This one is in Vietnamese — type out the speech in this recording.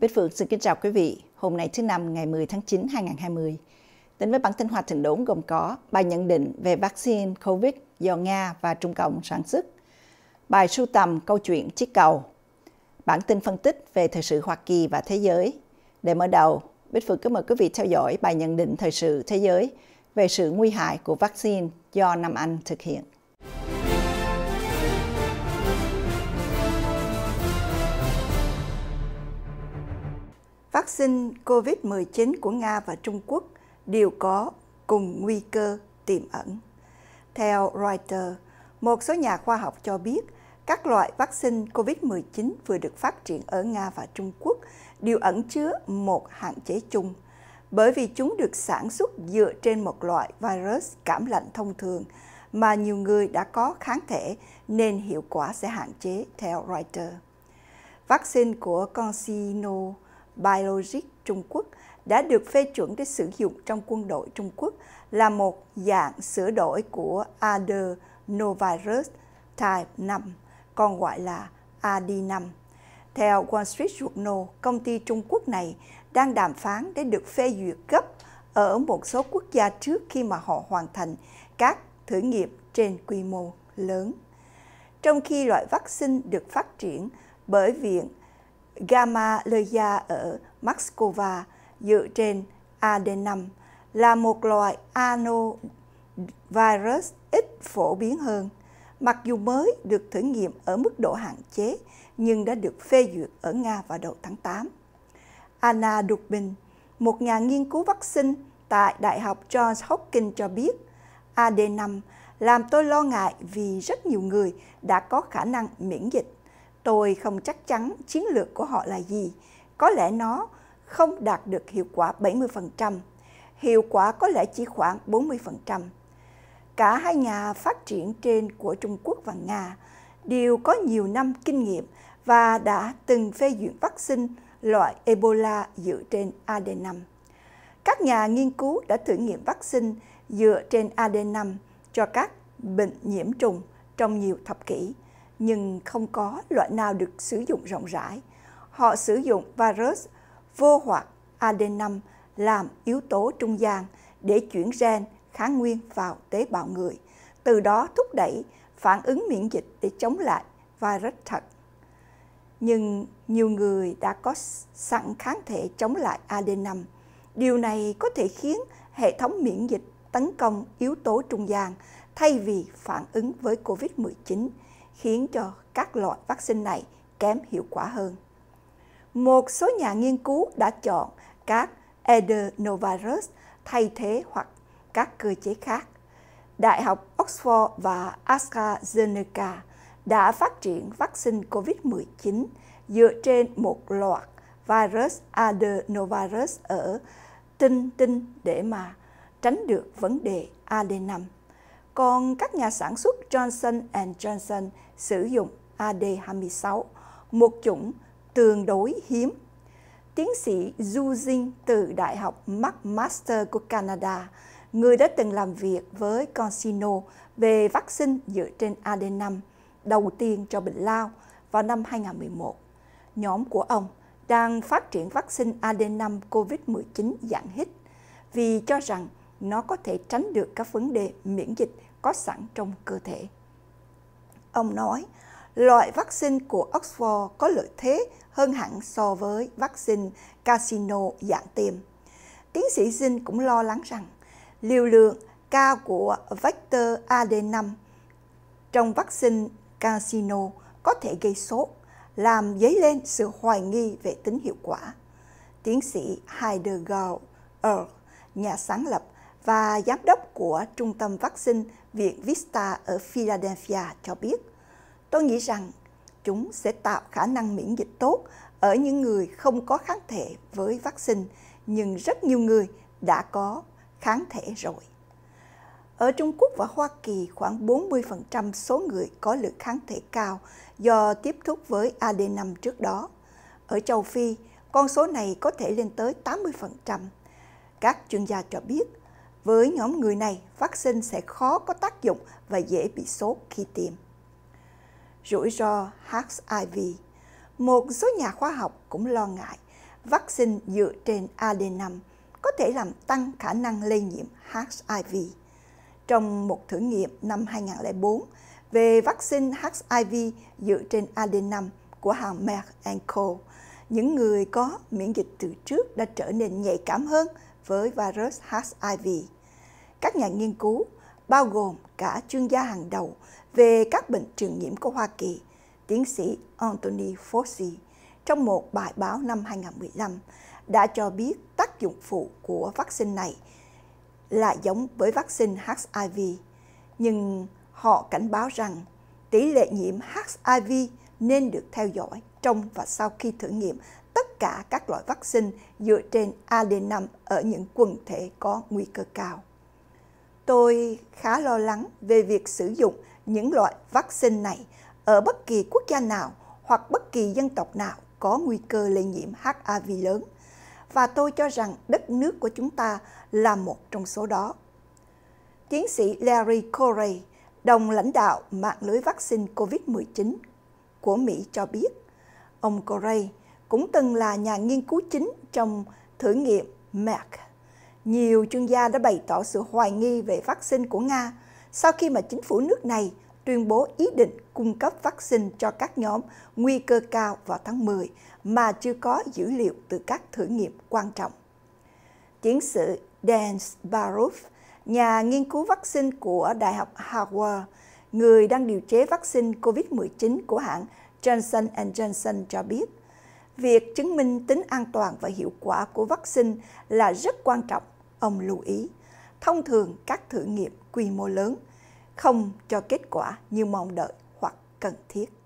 Bích Phượng xin kính chào quý vị. Hôm nay thứ năm ngày 10 tháng 9 2020. Đến với bản tin hoạt thượng đốn gồm có bài nhận định về vaccine COVID do Nga và Trung Cộng sản xuất, bài sưu tầm câu chuyện chiếc cầu, bản tin phân tích về thời sự Hoa Kỳ và thế giới. Để mở đầu, Bích Phượng kính mời quý vị theo dõi bài nhận định thời sự thế giới về sự nguy hại của vaccine do Nam Anh thực hiện. vaccine COVID-19 của Nga và Trung Quốc đều có cùng nguy cơ tiềm ẩn. Theo Reuters, một số nhà khoa học cho biết các loại vaccine COVID-19 vừa được phát triển ở Nga và Trung Quốc đều ẩn chứa một hạn chế chung, bởi vì chúng được sản xuất dựa trên một loại virus cảm lạnh thông thường mà nhiều người đã có kháng thể nên hiệu quả sẽ hạn chế theo Reuters. Vaccine của CanSino Biologic Trung Quốc đã được phê chuẩn để sử dụng trong quân đội Trung Quốc là một dạng sửa đổi của adenovirus type 5, còn gọi là AD5. Theo Wall Street Journal, công ty Trung Quốc này đang đàm phán để được phê duyệt gấp ở một số quốc gia trước khi mà họ hoàn thành các thử nghiệm trên quy mô lớn. Trong khi loại vaccine được phát triển bởi Viện Gamaleya ở Moscow dựa trên AD5 là một loại anovirus ít phổ biến hơn. Mặc dù mới được thử nghiệm ở mức độ hạn chế nhưng đã được phê duyệt ở Nga vào đầu tháng 8. Anna Dubin, một nhà nghiên cứu vaccine tại Đại học Johns Hopkins cho biết AD5 làm tôi lo ngại vì rất nhiều người đã có khả năng miễn dịch Tôi không chắc chắn chiến lược của họ là gì. Có lẽ nó không đạt được hiệu quả 70%, hiệu quả có lẽ chỉ khoảng 40%. Cả hai nhà phát triển trên của Trung Quốc và Nga đều có nhiều năm kinh nghiệm và đã từng phê duyệt vaccine loại Ebola dựa trên AD5. Các nhà nghiên cứu đã thử nghiệm vaccine dựa trên AD5 cho các bệnh nhiễm trùng trong nhiều thập kỷ nhưng không có loại nào được sử dụng rộng rãi. Họ sử dụng virus vô hoặc adenam làm yếu tố trung gian để chuyển gen kháng nguyên vào tế bào người, từ đó thúc đẩy phản ứng miễn dịch để chống lại virus thật. Nhưng nhiều người đã có sẵn kháng thể chống lại adenam. Điều này có thể khiến hệ thống miễn dịch tấn công yếu tố trung gian thay vì phản ứng với COVID-19 khiến cho các loại vaccine này kém hiệu quả hơn. Một số nhà nghiên cứu đã chọn các adenovirus thay thế hoặc các cơ chế khác. Đại học Oxford và AstraZeneca đã phát triển vaccine COVID-19 dựa trên một loạt virus adenovirus ở tinh tinh để mà tránh được vấn đề AD5 còn các nhà sản xuất Johnson Johnson sử dụng AD26, một chủng tương đối hiếm. Tiến sĩ Du Jin từ Đại học McMaster của Canada, người đã từng làm việc với ConSino về vaccine dựa trên AD5 đầu tiên cho bệnh lao vào năm 2011. Nhóm của ông đang phát triển vaccine AD5 COVID-19 dạng hít vì cho rằng nó có thể tránh được các vấn đề miễn dịch có sẵn trong cơ thể. Ông nói, loại vaccine của Oxford có lợi thế hơn hẳn so với vaccine casino dạng tiêm. Tiến sĩ Zin cũng lo lắng rằng liều lượng cao của vector AD5 trong vaccine casino có thể gây sốt, làm dấy lên sự hoài nghi về tính hiệu quả. Tiến sĩ Heidegger Earl, nhà sáng lập và giám đốc của Trung tâm Vaccine Viện Vista ở Philadelphia cho biết, tôi nghĩ rằng chúng sẽ tạo khả năng miễn dịch tốt ở những người không có kháng thể với vaccine, nhưng rất nhiều người đã có kháng thể rồi. Ở Trung Quốc và Hoa Kỳ, khoảng 40% số người có lượng kháng thể cao do tiếp xúc với AD5 trước đó. Ở châu Phi, con số này có thể lên tới 80%. Các chuyên gia cho biết, với nhóm người này, vaccine sẽ khó có tác dụng và dễ bị sốt khi tiêm. Rủi ro HIV Một số nhà khoa học cũng lo ngại vaccine dựa trên AD5 có thể làm tăng khả năng lây nhiễm HIV. Trong một thử nghiệm năm 2004 về vaccine HIV dựa trên AD5 của hãng Merck Co, những người có miễn dịch từ trước đã trở nên nhạy cảm hơn – với virus HIV. Các nhà nghiên cứu, bao gồm cả chuyên gia hàng đầu về các bệnh truyền nhiễm của Hoa Kỳ, tiến sĩ Anthony Fauci, trong một bài báo năm 2015 đã cho biết tác dụng phụ của vaccine này là giống với vaccine HIV, nhưng họ cảnh báo rằng tỷ lệ nhiễm HIV nên được theo dõi trong và sau khi thử nghiệm cả các loại vaccine dựa trên AD5 ở những quần thể có nguy cơ cao. Tôi khá lo lắng về việc sử dụng những loại vaccine này ở bất kỳ quốc gia nào hoặc bất kỳ dân tộc nào có nguy cơ lây nhiễm HIV lớn và tôi cho rằng đất nước của chúng ta là một trong số đó. Tiến sĩ Larry Corey, đồng lãnh đạo mạng lưới vaccine COVID-19 của Mỹ cho biết, ông Corey cũng từng là nhà nghiên cứu chính trong thử nghiệm Merck. Nhiều chuyên gia đã bày tỏ sự hoài nghi về vaccine của Nga sau khi mà chính phủ nước này tuyên bố ý định cung cấp vaccine cho các nhóm nguy cơ cao vào tháng 10 mà chưa có dữ liệu từ các thử nghiệm quan trọng. Tiến sĩ Dan Baruch, nhà nghiên cứu vaccine của Đại học Harvard, người đang điều chế vaccine COVID-19 của hãng Johnson Johnson cho biết, việc chứng minh tính an toàn và hiệu quả của vaccine là rất quan trọng, ông lưu ý. Thông thường các thử nghiệm quy mô lớn không cho kết quả như mong đợi hoặc cần thiết.